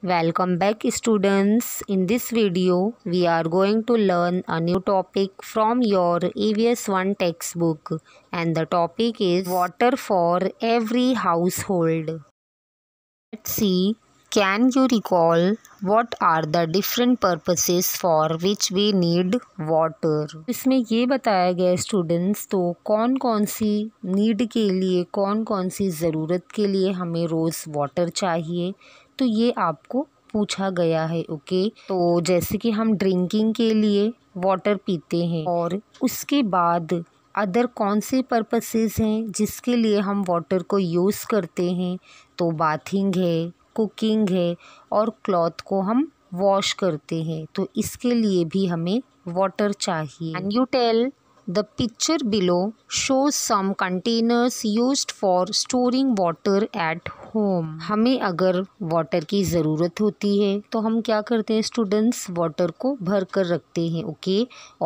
Welcome back students. In this video, we are going to learn a new topic from your EVS1 textbook and the topic is water for every household. Let's see, can you recall what are the different purposes for which we need water? इसमें ये बताया गया students तो कौन कौन सी need के लिए कौन कौन सी ज़रूरत के लिए हमें रोज़ water चाहिए तो ये आपको पूछा गया है ओके तो जैसे कि हम ड्रिंकिंग के लिए वाटर पीते हैं और उसके बाद अदर कौन से पर्पसेस हैं जिसके लिए हम वाटर को यूज़ करते हैं तो बाथिंग है कुकिंग है और क्लॉथ को हम वॉश करते हैं तो इसके लिए भी हमें वाटर चाहिए and you tell the picture below shows some containers used for storing water at home हमें अगर वाटर की ज़रूरत होती है तो हम क्या करते हैं स्टूडेंट्स वाटर को भर कर रखते हैं ओके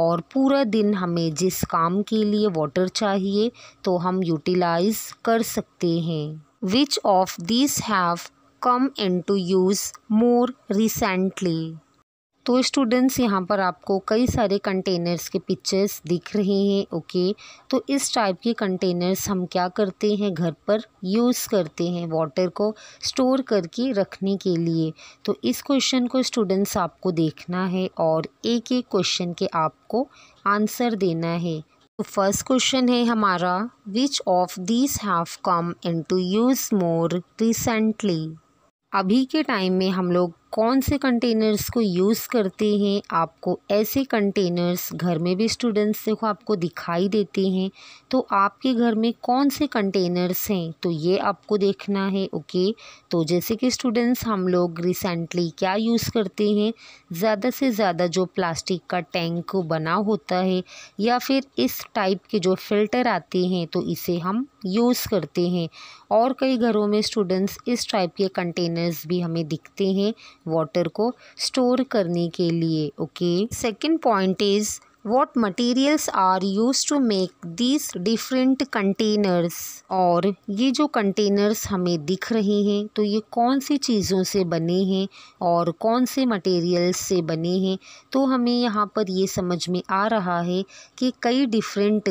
और पूरा दिन हमें जिस काम के लिए वाटर चाहिए तो हम यूटिलाइज कर सकते हैं which of this have come into use more recently तो स्टूडेंट्स यहाँ पर आपको कई सारे कंटेनर्स के पिक्चर्स दिख रहे हैं ओके तो इस टाइप के कंटेनर्स हम क्या करते हैं घर पर यूज़ करते हैं वाटर को स्टोर करके रखने के लिए तो इस क्वेश्चन को स्टूडेंट्स आपको देखना है और एक एक क्वेश्चन के आपको आंसर देना है तो फर्स्ट क्वेश्चन है हमारा which of these have come into use more recently अभी के टाइम में हम लोग कौन से कंटेनर्स को यूज़ करते हैं आपको ऐसे कंटेनर्स घर में भी स्टूडेंट्स देखो आपको दिखाई देते हैं तो आपके घर में कौन से कंटेनर्स हैं तो ये आपको देखना है ओके तो जैसे कि स्टूडेंट्स हम लोग रिसेंटली क्या यूज़ करते हैं ज़्यादा से ज़्यादा जो प्लास्टिक का टैंक बना होता है या फिर इस टाइप के जो फ़िल्टर आते हैं तो इसे हम यूज़ करते हैं और कई घरों में स्टूडेंट्स इस टाइप के कंटेनर्स भी हमें दिखते हैं वाटर को स्टोर करने के लिए okay second point is what materials are use to make this different containers और ये जो कंटेनर्स हमें दिख रहे हैं तो ये कौन सी चीज़ों से बने हैं और कौन से मटेरियल्स से बने हैं तो हमें यहाँ पर ये समझ में आ रहा है कि कई डिफरेंट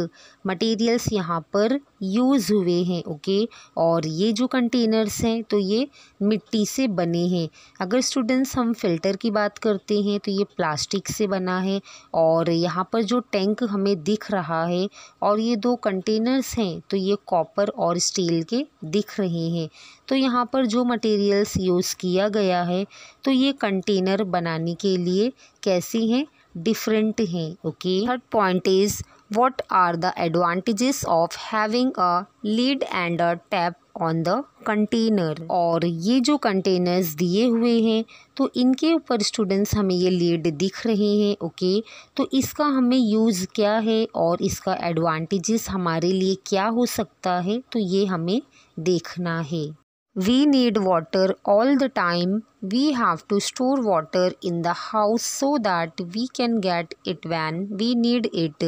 मटेरियल्स यहाँ पर यूज़ हुए हैं ओके और ये जो कंटेनर्स हैं तो ये मिट्टी से बने हैं अगर स्टूडेंट्स हम फ़िल्टर की बात करते हैं तो ये प्लास्टिक से बना है और यहाँ पर जो टैंक हमें दिख रहा है और ये दो कंटेनर्स हैं तो ये कॉपर और स्टील के दिख रहे हैं तो यहाँ पर जो मटेरियल्स यूज़ किया गया है तो ये कंटेनर बनाने के लिए कैसे हैं डिफरेंट हैं okay third point is what are the advantages of having a lid and a tap on the container और ये जो कंटेनर्स दिए हुए हैं तो इनके ऊपर स्टूडेंट्स हमें ये लीड दिख रहे हैं ओके तो इसका हमें यूज़ क्या है और इसका एडवांटेजेस हमारे लिए क्या हो सकता है तो ये हमें देखना है we need water all the time we have to store water in the house so that we can get it when we need it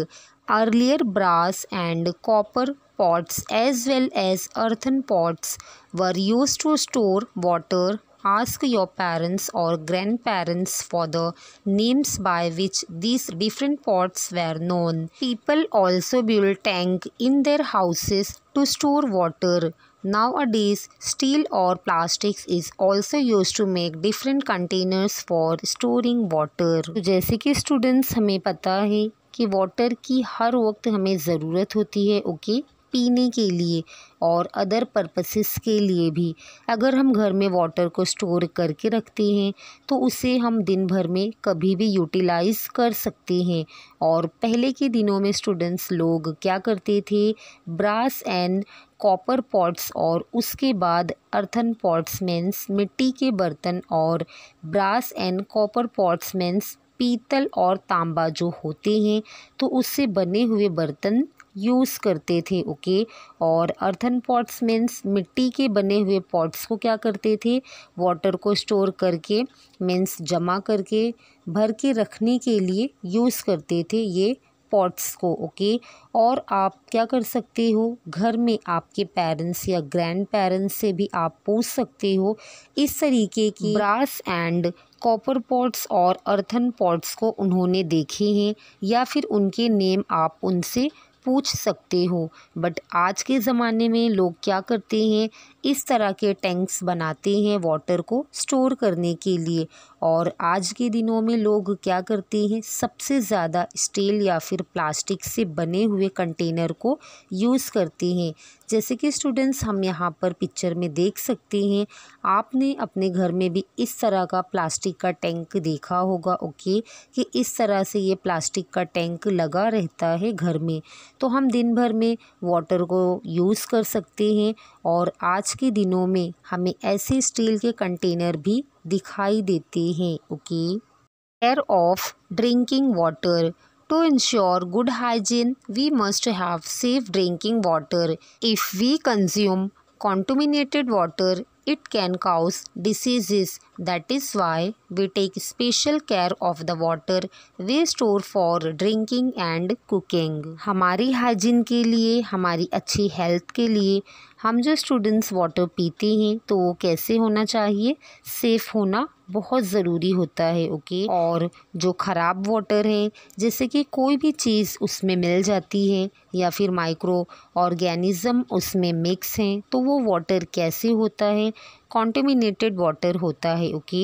earlier brass and copper pots as well as earthen pots were used to store water. Ask your parents or grandparents for the names by which these different pots were known. People also built tank in their houses to store water. Nowadays, steel or plastics is also used to make different containers for storing water. तो जैसे कि students hame pata hai कि water की हर वक्त हमें ज़रूरत होती है ओके okay? पीने के लिए और अदर पर्पसेस के लिए भी अगर हम घर में वाटर को स्टोर करके रखते हैं तो उसे हम दिन भर में कभी भी यूटिलाइज़ कर सकते हैं और पहले के दिनों में स्टूडेंट्स लोग क्या करते थे ब्रास एंड कॉपर पॉट्स और उसके बाद अर्थन पॉट्स मीन्स मिट्टी के बर्तन और brass and copper pots means पीतल और तांबा जो होते हैं तो उससे बने हुए बर्तन यूज़ करते थे ओके और अर्थन पॉट्स मीन्स मिट्टी के बने हुए पॉट्स को क्या करते थे वाटर को स्टोर करके मीन्स जमा करके भर के रखने के लिए यूज़ करते थे ये पॉट्स को ओके और आप क्या कर सकते हो घर में आपके पेरेंट्स या ग्रैंड पेरेंट्स से भी आप पूछ सकते हो इस तरीके की ब्रास एंड कॉपर पॉट्स और अर्थन पॉट्स को उन्होंने देखे हैं या फिर उनके नेम आप उनसे पूछ सकते हो बट आज के ज़माने में लोग क्या करते हैं इस तरह के टैंक्स बनाते हैं वाटर को स्टोर करने के लिए और आज के दिनों में लोग क्या करते हैं सबसे ज़्यादा स्टील या फिर प्लास्टिक से बने हुए कंटेनर को यूज़ करते हैं जैसे कि स्टूडेंट्स हम यहाँ पर पिक्चर में देख सकते हैं आपने अपने घर में भी इस तरह का प्लास्टिक का टैंक देखा होगा ओके कि इस तरह से ये प्लास्टिक का टैंक लगा रहता है घर में तो हम दिन भर में वाटर को यूज़ कर सकते हैं और आज के दिनों में हमें ऐसे स्टील के कंटेनर भी दिखाई देते हैं okay care of drinking water to ensure good hygiene we must have safe drinking water if we consume contaminated water it can cause diseases That is why we take special care of the water we store for drinking and cooking. hamari hygiene ke liye hamari achhi health ke liye hum jo students water peete hain to wo kaise hona chahiye safe hona बहुत ज़रूरी होता है okay okay? और जो ख़राब water है जैसे कि कोई भी चीज़ उसमें मिल जाती है या फिर माइक्रो ऑर्गेनिज़म उसमें मिक्स हैं तो वो वाटर कैसे होता है कॉन्टेमिनेटेड वाटर होता है ओके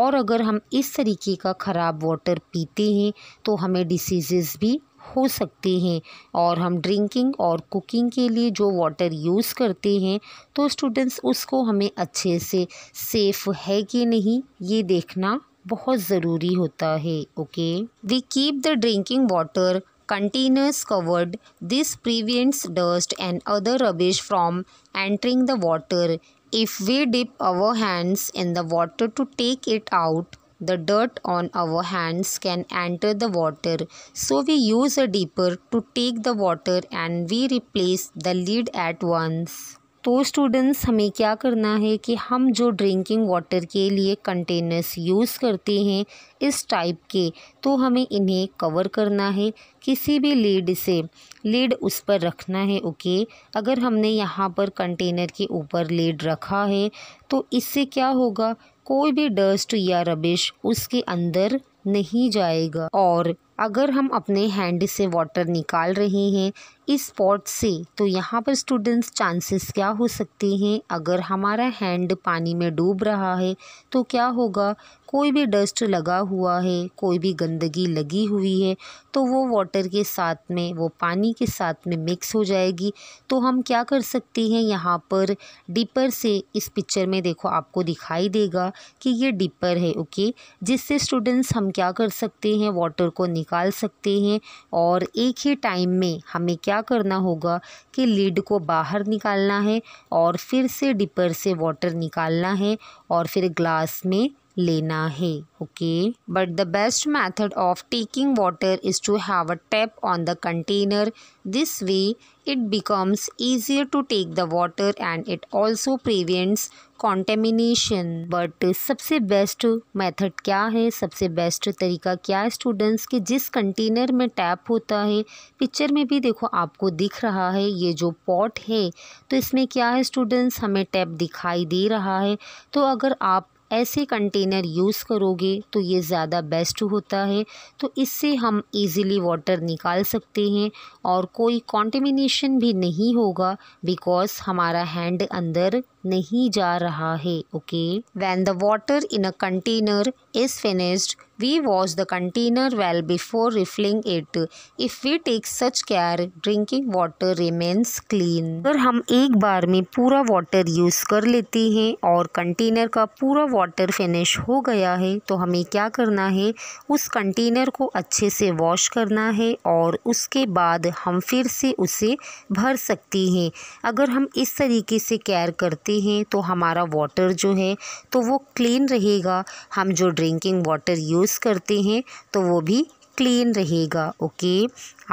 और अगर हम इस तरीके का ख़राब वाटर पीते हैं तो हमें डिसीज़ भी हो सकते हैं और हम ड्रिंकिंग और कुकिंग के लिए जो वाटर यूज़ करते हैं तो स्टूडेंट्स उसको हमें अच्छे से सेफ़ है कि नहीं ये देखना बहुत ज़रूरी होता है okay we keep the drinking water containers covered this prevents dust and other rubbish from entering the water If we dip our hands in the water to take it out, the dirt on our hands can enter the water. So we use a dipper to take the water and we replace the lid at once. तो students हमें क्या करना है कि हम जो drinking water के लिए कंटेनर्स यूज़ करते हैं इस टाइप के तो हमें इन्हें कवर करना है किसी भी लीड से लीड उस पर रखना है ओके अगर हमने यहाँ पर कंटेनर के ऊपर लीड रखा है तो इससे क्या होगा कोई भी डस्ट या रबिश उसके अंदर नहीं जाएगा और अगर हम अपने हैंड से वाटर निकाल रहे हैं इस पॉट से तो यहाँ पर स्टूडेंट्स चांसेस क्या हो सकते हैं अगर हमारा हैंड पानी में डूब रहा है तो क्या होगा कोई भी डस्ट लगा हुआ है कोई भी गंदगी लगी हुई है तो वो वाटर के साथ में वो पानी के साथ में मिक्स हो जाएगी तो हम क्या कर सकते हैं यहाँ पर डिपर से इस पिक्चर में देखो आपको दिखाई देगा कि ये डिपर है ओके जिससे स्टूडेंट्स हम क्या कर सकते हैं वाटर को निकाल सकते हैं और एक ही टाइम में हमें क्या करना होगा कि लीड को बाहर निकालना है और फिर से डिपर से वाटर निकालना है और फिर ग्लास में लेना है okay but the best method of taking water is to have a tap on the container this way it becomes easier to take the water and it also prevents contamination but सबसे best method क्या है सबसे best तरीका क्या है students के जिस container में टैप होता है पिक्चर में भी देखो आपको दिख रहा है ये जो पॉट है तो इसमें क्या है स्टूडेंट्स हमें टैप दिखाई दे रहा है तो अगर आप ऐसे कंटेनर यूज़ करोगे तो ये ज़्यादा बेस्ट होता है तो इससे हम इजीली वाटर निकाल सकते हैं और कोई कॉन्टेमिनेशन भी नहीं होगा बिकॉज़ हमारा हैंड अंदर नहीं जा रहा है okay when the water in a container is finished we wash the container well before refilling it if we take such care drinking water remains clean अगर हम एक बार में पूरा वाटर यूज़ कर लेते हैं और कंटेनर का पूरा वाटर फिनिश हो गया है तो हमें क्या करना है उस कंटेनर को अच्छे से वॉश करना है और उसके बाद हम फिर से उसे भर सकते हैं अगर हम इस तरीके से केयर करते पीते हैं तो हमारा वाटर जो है तो वो क्लीन रहेगा हम जो ड्रिंकिंग वाटर यूज़ करते हैं तो वो भी क्लीन रहेगा ओके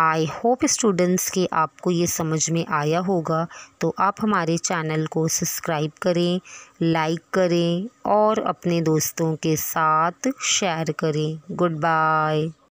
आई होप स्टूडेंट्स के आपको ये समझ में आया होगा तो आप हमारे चैनल को सब्सक्राइब करें लाइक करें और अपने दोस्तों के साथ शेयर करें गुड बाय